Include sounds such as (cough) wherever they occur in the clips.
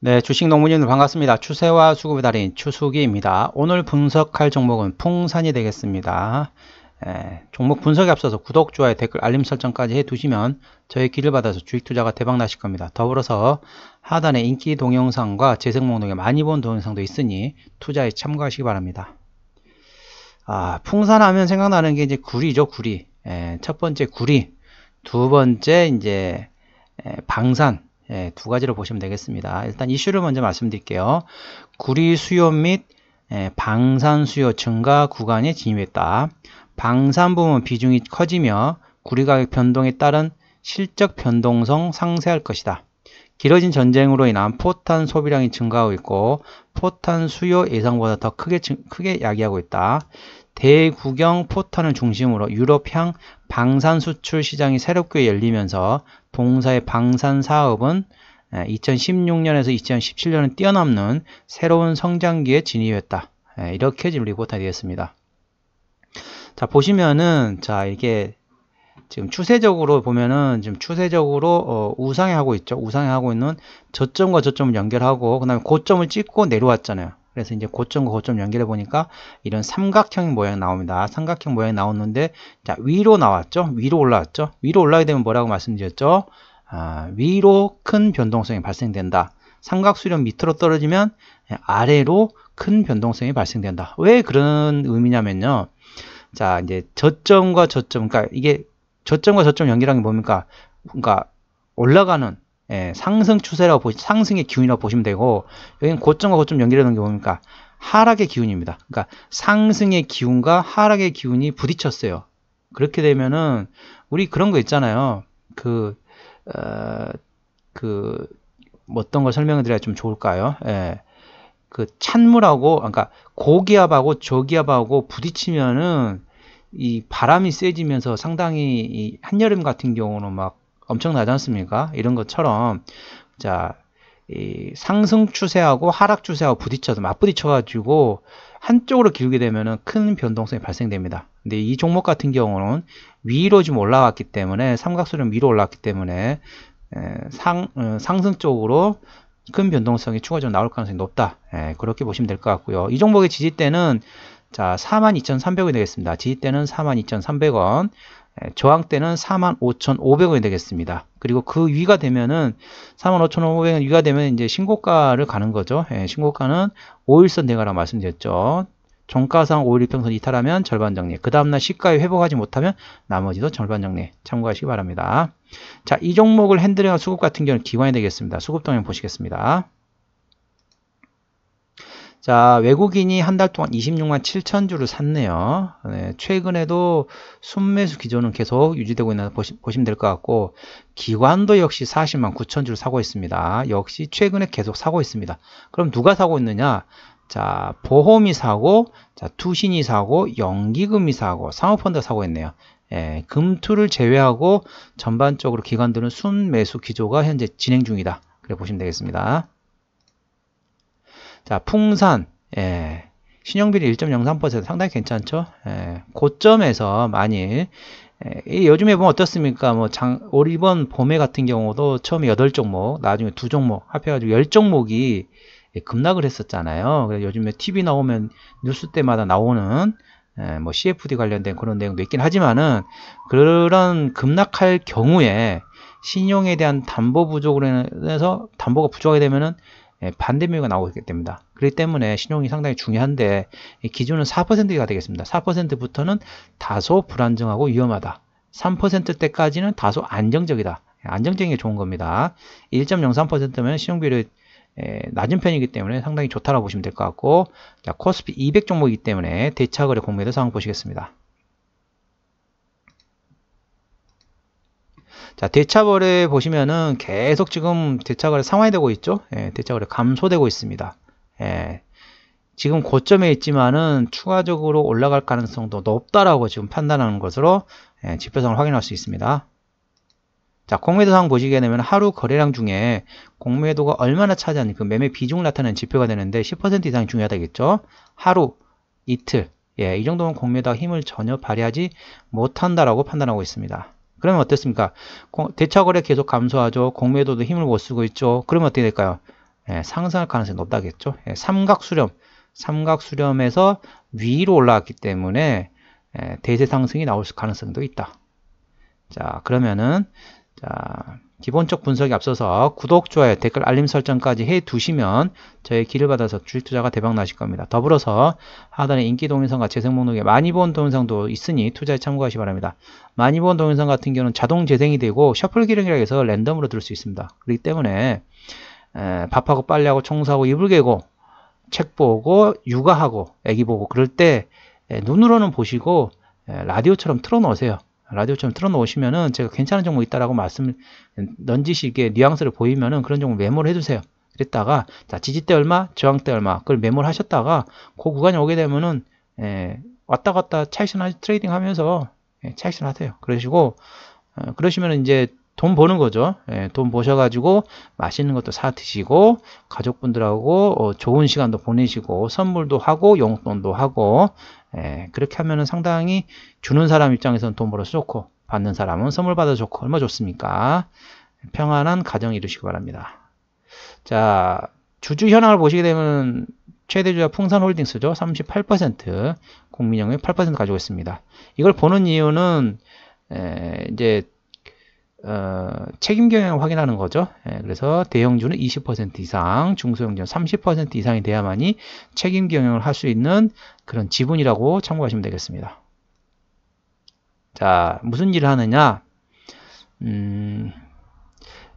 네, 주식농무님 반갑습니다. 추세와 수급의 달인 추수기입니다. 오늘 분석할 종목은 풍산이 되겠습니다. 에, 예, 종목 분석에 앞서서 구독, 좋아요, 댓글, 알림 설정까지 해두시면 저의 길을 받아서 주식 투자가 대박 나실 겁니다. 더불어서 하단에 인기 동영상과 재생 목록에 많이 본 동영상도 있으니 투자에 참고하시기 바랍니다. 아, 풍산하면 생각나는 게 이제 구리죠, 구리. 에, 예, 첫 번째 구리, 두 번째 이제 예, 방산, 예, 두 가지로 보시면 되겠습니다. 일단 이슈를 먼저 말씀드릴게요. 구리 수요 및 예, 방산 수요 증가 구간에 진입했다. 방산 부문 비중이 커지며 구리 가격 변동에 따른 실적 변동성 상쇄할 것이다. 길어진 전쟁으로 인한 포탄 소비량이 증가하고 있고 포탄 수요 예상보다 더 크게 크게 야기하고 있다. 대구경 포탄을 중심으로 유럽향 방산 수출 시장이 새롭게 열리면서 동사의 방산 사업은 2016년에서 2017년을 뛰어넘는 새로운 성장기에 진입했다. 이렇게 지금 리포트가 되겠습니다. 자, 보시면은, 자, 이게 지금 추세적으로 보면은 지금 추세적으로 어, 우상향하고 있죠. 우상향하고 있는 저점과 저점을 연결하고 그다음에 고점을 찍고 내려왔잖아요. 그래서 이제 고점과 고점 연결해 보니까 이런 삼각형 모양 이 나옵니다. 삼각형 모양 이 나오는데 자 위로 나왔죠? 위로 올라왔죠? 위로 올라가게 되면 뭐라고 말씀드렸죠? 아, 위로 큰 변동성이 발생된다. 삼각수렴 밑으로 떨어지면 아래로 큰 변동성이 발생된다. 왜 그런 의미냐면요. 자, 이제 저점과 저점, 그러니까 이게 저점과 저점 연결한 게 뭡니까? 그러니까 올라가는 예, 상승 추세라고 보시, 상승의 기운이라고 보시면 되고 여기는 고점과 고점 연결되는 게 뭡니까? 하락의 기운입니다. 그러니까 상승의 기운과 하락의 기운이 부딪혔어요. 그렇게 되면은 우리 그런 거 있잖아요. 그 어, 그 뭐 어떤 걸 설명해 드려야 좀 좋을까요? 예. 그 찬물하고 그러니까 고기압하고 저기압하고 부딪히면은 이 바람이 세지면서 상당히 이 한여름 같은 경우는 막 엄청나지 않습니까? 이런 것처럼 자, 이 상승 추세하고 하락 추세하고 부딪혀서 맞부딪혀 가지고 한쪽으로 기울게 되면은 큰 변동성이 발생됩니다. 근데 이 종목 같은 경우는 위로 지 올라왔기 때문에 삼각수는 위로 올라왔기 때문에 상, 어, 상승 쪽으로 큰 변동성이 추가적으로 나올 가능성이 높다. 예, 그렇게 보시면 될 것 같고요. 이 종목의 지지대는 자, 42,300원이 되겠습니다. 지지대는 42,300원. 예, 저항대는 45,500원이 되겠습니다. 그리고 그 위가 되면은 45,500원 위가 되면 이제 신고가를 가는 거죠. 예, 신고가는 5일선 대가라 말씀드렸죠. 종가상 5일 일평선 이탈하면 절반 정리. 그 다음날 시가에 회복하지 못하면 나머지도 절반 정리 참고하시기 바랍니다. 자, 이 종목을 핸들링한 수급 같은 경우는 기관이 되겠습니다. 수급 동향 보시겠습니다. 자, 외국인이 한 달 동안 26만 7천 주를 샀네요. 네, 최근에도 순매수 기조는 계속 유지되고 있나 보시, 보시면 될 것 같고 기관도 역시 40만 9천 주를 사고 있습니다. 역시 최근에 계속 사고 있습니다. 그럼 누가 사고 있느냐? 자, 보험이 사고, 자, 투신이 사고, 연기금이 사고, 상호펀드가 사고 있네요. 예, 금투를 제외하고 전반적으로 기관들은 순매수 기조가 현재 진행 중이다. 그래 보시면 되겠습니다. 자, 풍산. 예. 신용비율 1.03% 상당히 괜찮죠? 예, 고점에서 많이 예, 요즘에 보면 어떻습니까? 뭐 장, 올 이번 봄에 같은 경우도 처음에 8종목, 나중에 2종목 합해가지고 10종목이 예, 급락을 했었잖아요. 그래서 요즘에 TV 나오면 뉴스 때마다 나오는 예, 뭐 CFD 관련된 그런 내용도 있긴 하지만은 그런 급락할 경우에 신용에 대한 담보 부족으로 인해서 담보가 부족하게 되면은 예, 반대매가 나오게 고 있기 됩니다. 그렇기 때문에 신용이 상당히 중요한데 기준은 4%가 되겠습니다. 4%부터는 다소 불안정하고 위험하다. 3%대까지는 다소 안정적이다. 예, 안정적인 게 좋은 겁니다. 1.03%면 신용비율이 예, 낮은 편이기 때문에 상당히 좋다라고 보시면 될 것 같고 자, 코스피 200 종목이기 때문에 대차거래 공매도 상황 보시겠습니다. 자, 대차 거래 보시면은 계속 지금 대차 거래 상황이 되고 있죠. 예, 대차 거래 감소되고 있습니다. 예, 지금 고점에 있지만은 추가적으로 올라갈 가능성도 높다라고 지금 판단하는 것으로 예, 지표상을 확인할 수 있습니다. 자, 공매도상 보시게 되면 하루 거래량 중에 공매도가 얼마나 차지하는 그 매매 비중을 나타내는 지표가 되는데 10% 이상이 중요하다겠죠. 하루, 이틀, 예, 이 정도면 공매도가 힘을 전혀 발휘하지 못한다라고 판단하고 있습니다. 그러면 어떻습니까? 대차거래 계속 감소하죠. 공매도도 힘을 못 쓰고 있죠. 그러면 어떻게 될까요? 예, 상승할 가능성이 높다겠죠. 예, 삼각 수렴, 삼각 수렴에서 위로 올라왔기 때문에 예, 대세 상승이 나올 가능성도 있다. 자, 그러면은 자 기본적 분석에 앞서서 구독, 좋아요, 댓글, 알림 설정까지 해두시면 저의 길을 받아서 주식 투자가 대박 나실 겁니다. 더불어서 하단에 인기 동영상과 재생 목록에 많이 본 동영상도 있으니 투자에 참고하시 기 바랍니다. 많이 본 동영상 같은 경우는 자동 재생이 되고 셔플 기능이라 해서 랜덤으로 들을 수 있습니다. 그렇기 때문에 밥하고 빨래하고 청소하고 이불 개고 책 보고 육아하고 애기 보고 그럴 때 눈으로는 보시고 라디오처럼 틀어놓으세요. 라디오 좀 틀어놓으시면은 제가 괜찮은 정보 있다라고 말씀 을 넌지시게 뉘앙스를 보이면은 그런 정보 메모를 해두세요. 그랬다가 자 지지 대 얼마, 저항 대 얼마 그걸 메모를 하셨다가 그 구간이 오게 되면은 에, 예, 왔다 갔다 차익션 하, 트레이딩 하면서 예, 차익션 하세요. 그러시고 어, 그러시면 이제 돈 버는 거죠. 예, 돈 버셔가지고 맛있는 것도 사 드시고 가족분들하고 어, 좋은 시간도 보내시고 선물도 하고 용돈도 하고 예, 그렇게 하면은 상당히 주는 사람 입장에서는 돈 벌어서 좋고 받는 사람은 선물 받아 좋고 얼마 좋습니까? 평안한 가정 이루시기 바랍니다. 자, 주주 현황을 보시게 되면 최대주자 풍산홀딩스죠. 38% 국민영의 8% 가지고 있습니다. 이걸 보는 이유는 에, 이제 어, 책임 경영을 확인하는 거죠. 예, 그래서 대형주는 20% 이상, 중소형주는 30% 이상이 돼야만이 책임 경영을 할 수 있는 그런 지분이라고 참고하시면 되겠습니다. 자, 무슨 일을 하느냐? 음,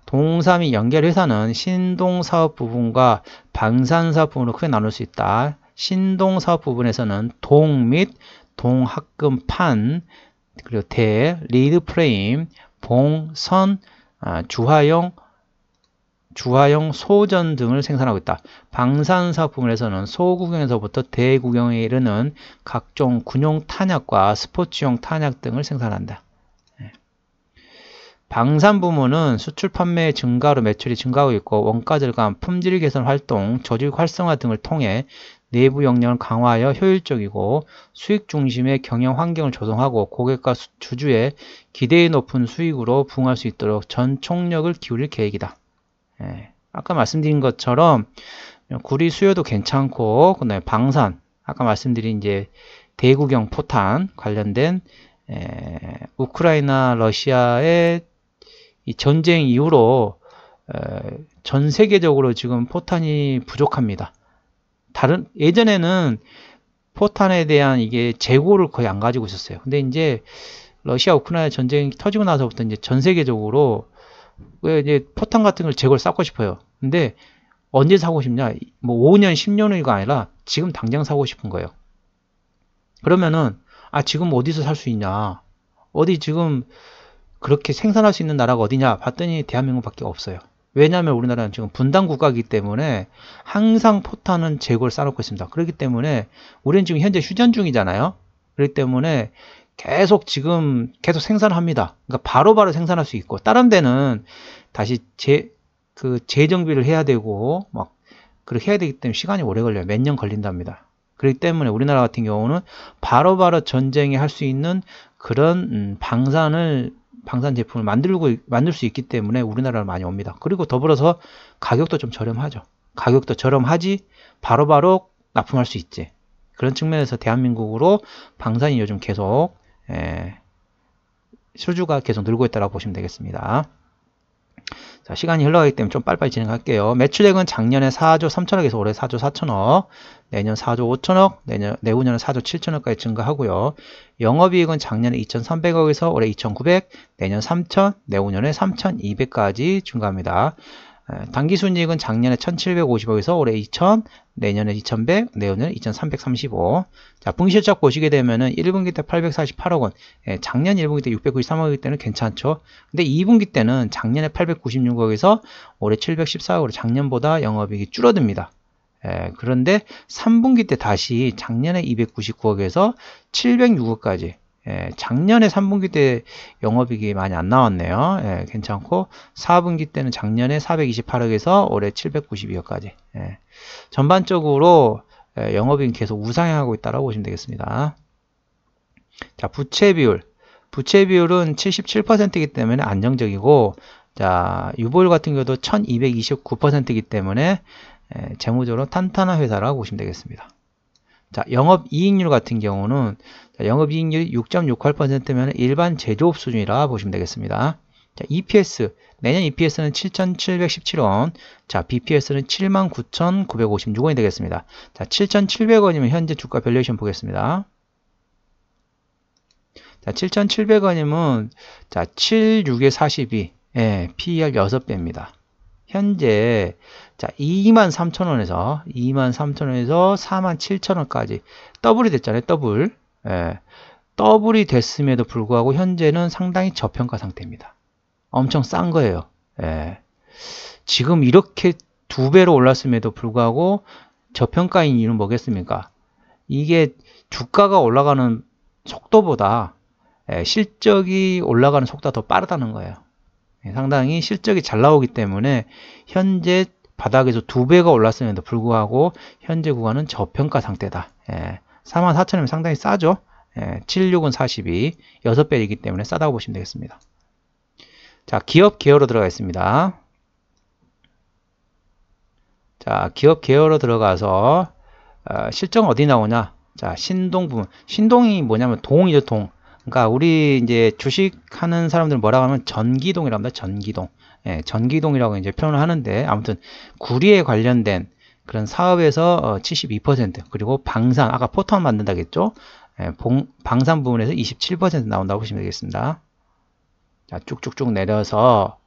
동사및 연결회사는 신동사업 부분과 방산사업 부분으로 크게 나눌 수 있다. 신동사업 부분에서는 동 및 동학금 판, 그리고 대, 리드 프레임, 봉, 선, 주화용, 아, 주화용 소전 등을 생산하고 있다. 방산사품에서는 소구경에서부터 대구경에 이르는 각종 군용 탄약과 스포츠용 탄약 등을 생산한다. 예. 방산 부문은 수출 판매 증가로 매출이 증가하고 있고 원가 절감, 품질 개선 활동, 조직 활성화 등을 통해 내부 역량을 강화하여 효율적이고 수익 중심의 경영 환경을 조성하고 고객과 주주의 기대에 높은 수익으로 부응할 수 있도록 전 총력을 기울일 계획이다. 예, 아까 말씀드린 것처럼 구리 수요도 괜찮고 그다음에 방산 아까 말씀드린 이제 대구경 포탄 관련된 에, 예, 우크라이나 러시아의 전쟁 이후로 에, 어, 전 세계적으로 지금 포탄이 부족합니다. 다른 예전에는 포탄에 대한 이게 재고를 거의 안 가지고 있었어요. 근데 이제 러시아 우크라이나 전쟁이 터지고 나서부터 이제 전 세계적으로 왜 이제 포탄 같은 걸 재고를 쌓고 싶어요. 근데 언제 사고 싶냐? 뭐 5년, 10년 후가 아니라 지금 당장 사고 싶은 거예요. 그러면은 아 지금 어디서 살 수 있냐? 어디 지금 그렇게 생산할 수 있는 나라가 어디냐? 봤더니 대한민국밖에 없어요. 왜냐하면 우리나라는 지금 분단 국가이기 때문에 항상 포탄은 재고를 쌓아놓고 있습니다. 그렇기 때문에 우리는 지금 현재 휴전 중이잖아요. 그렇기 때문에 계속 지금 계속 생산합니다. 그러니까 바로바로 바로 생산할 수 있고 다른 데는 다시 재그 재정비를 해야 되고 막 그렇게 해야 되기 때문에 시간이 오래 걸려요. 몇 년 걸린답니다. 그렇기 때문에 우리나라 같은 경우는 바로바로 바로 전쟁에 할 수 있는 그런 음, 방산을 방산 제품을 만들고 만들 수 있기 때문에 우리나라를 많이 옵니다. 그리고 더불어서 가격도 좀 저렴하죠. 가격도 저렴하지 바로바로 바로 납품할 수 있지. 그런 측면에서 대한민국으로 방산이 요즘 계속 에, 수주가 계속 늘고 있다고 보시면 되겠습니다. 자, 시간이 흘러가기 때문에 좀 빨리빨리 진행할게요. 매출액은 작년에 4조 3천억에서 올해 4조 4천억, 내년 4조 5천억, 내년, 내후년은 4조 7천억까지 증가하고요. 영업이익은 작년에 2,300억에서 올해 2,900, 내년 3천, 내후년에 3,200까지 증가합니다. 예, 단기 순이익은 작년에 1750억에서 올해 2000, 내년에 2100, 내년에 2335. 자, 분기실적 보시게 되면은 1분기 때 848억 원, 예, 작년 1분기 때 693억이 기때문에 괜찮죠. 근데 2분기 때는 작년에 896억에서 올해 714억으로 작년보다 영업이익이 줄어듭니다. 예, 그런데 3분기 때 다시 작년에 299억에서 706억까지 예, 작년에 3분기 때 영업이익이 많이 안 나왔네요. 예, 괜찮고 4분기 때는 작년에 428억에서 올해 792억까지. 예, 전반적으로 예, 영업이익 계속 우상향하고 있다고 보시면 되겠습니다. 자, 부채 비율. 부채 비율은 77%이기 때문에 안정적이고 자, 유보율 같은 경우도 1229%이기 때문에 예, 재무적으로 탄탄한 회사라고 보시면 되겠습니다. 자, 영업이익률 같은 경우는 자, 영업이익률이 6.68%면 일반 제조업 수준이라 보시면 되겠습니다. 자, EPS, 내년 EPS는 7,717원, 자, BPS는 79,956원이 되겠습니다. 자, 7,700원이면 현재 주가 밸류에이션 보겠습니다. 자, 7,700원이면 자, 76에 42, 예, PER 6배입니다. 현재 자 23,000원에서 23,000원에서 47,000원까지 더블이 됐잖아요. 더블. 예. 더블이 됐음에도 불구하고 현재는 상당히 저평가 상태입니다. 엄청 싼 거예요. 예. 지금 이렇게 두 배로 올랐음에도 불구하고 저평가인 이유는 뭐겠습니까? 이게 주가가 올라가는 속도보다 예, 실적이 올라가는 속도가 더 빠르다는 거예요. 예, 상당히 실적이 잘 나오기 때문에 현재 바닥에서 두 배가 올랐음에도 불구하고 현재 구간은 저평가 상태다. 예, 44,000원이면 상당히 싸죠. 예, 76은 42, 6배이기 때문에 싸다고 보시면 되겠습니다. 자, 기업 계열로 들어가 있습니다. 자, 기업 계열로 들어가서 어, 실적 어디 나오냐? 자, 신동 부분. 신동이 뭐냐면 동이죠, 동. 그러니까 우리 이제 주식하는 사람들 은 뭐라고 하면 전기동이라고 합니다. 전기동. 예, 전기동이라고 이제 표현을 하는데 아무튼 구리에 관련된 그런 사업에서 72% 어, 그리고 방산 아까 포탄 만든다겠죠? 예, 봉, 방산 부분에서 27% 나온다고 보시면 되겠습니다. 자, 쭉쭉쭉 내려서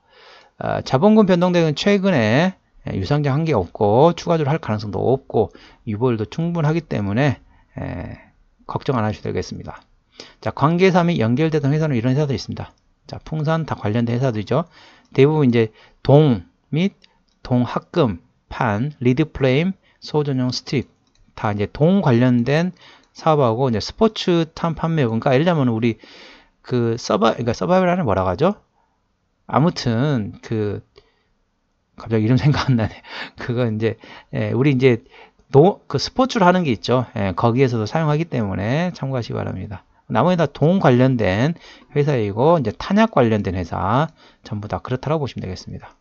어, 자본금 변동대은 최근에 예, 유상자 한계 없고 추가적으로 할 가능성도 없고 유보율도 충분하기 때문에 예, 걱정 안 하셔도 되겠습니다. 자, 관계사 및 연결되던 회사는 이런 회사도 있습니다. 자, 풍선 다 관련된 회사들이죠. 대부분 이제 동 및 동학금, 판, 리드 프레임, 소전용 스틱 다 이제 동 관련된 사업하고 이제 스포츠 탄 판매 그러니까 예를 들면 우리 그 서바 그러니까 서바이벌하는 뭐라고 하죠? 아무튼 그 갑자기 이름 (laughs) 생각 안 나네. 그거 이제 예, 우리 이제 노그 스포츠를 하는 게 있죠. 예, 거기에서도 사용하기 때문에 참고하시기 바랍니다. 나머지 다 돈 관련된 회사이고 이제 탄약 관련된 회사 전부 다 그렇다고 보시면 되겠습니다.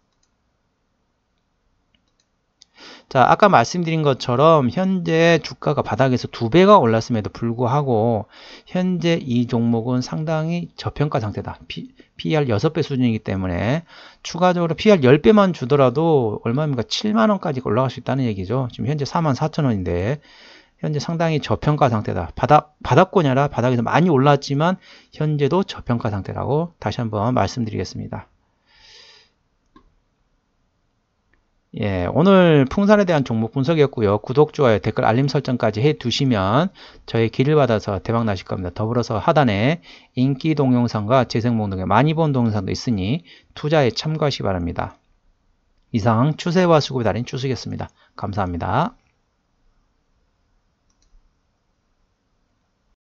자, 아까 말씀드린 것처럼 현재 주가가 바닥에서 두 배가 올랐음에도 불구하고 현재 이 종목은 상당히 저평가 상태다. PR 6배 수준이기 때문에 추가적으로 PR 10배만 주더라도 얼마입니까? 7만원까지 올라갈 수 있다는 얘기죠. 지금 현재 4만 4천원인데 현재 상당히 저평가 상태다. 바닥, 바닥권이라 바닥에서 많이 올랐지만 현재도 저평가 상태라고 다시 한번 말씀드리겠습니다. 예, 오늘 풍산에 대한 종목 분석이었고요. 구독, 좋아요, 댓글, 알림 설정까지 해두시면 저의 길을 받아서 대박 나실 겁니다. 더불어서 하단에 인기 동영상과 재생 목록에 많이 본 동영상도 있으니 투자에 참고하시기 바랍니다. 이상 추세와 수급의 달인 추수겠습니다. 감사합니다.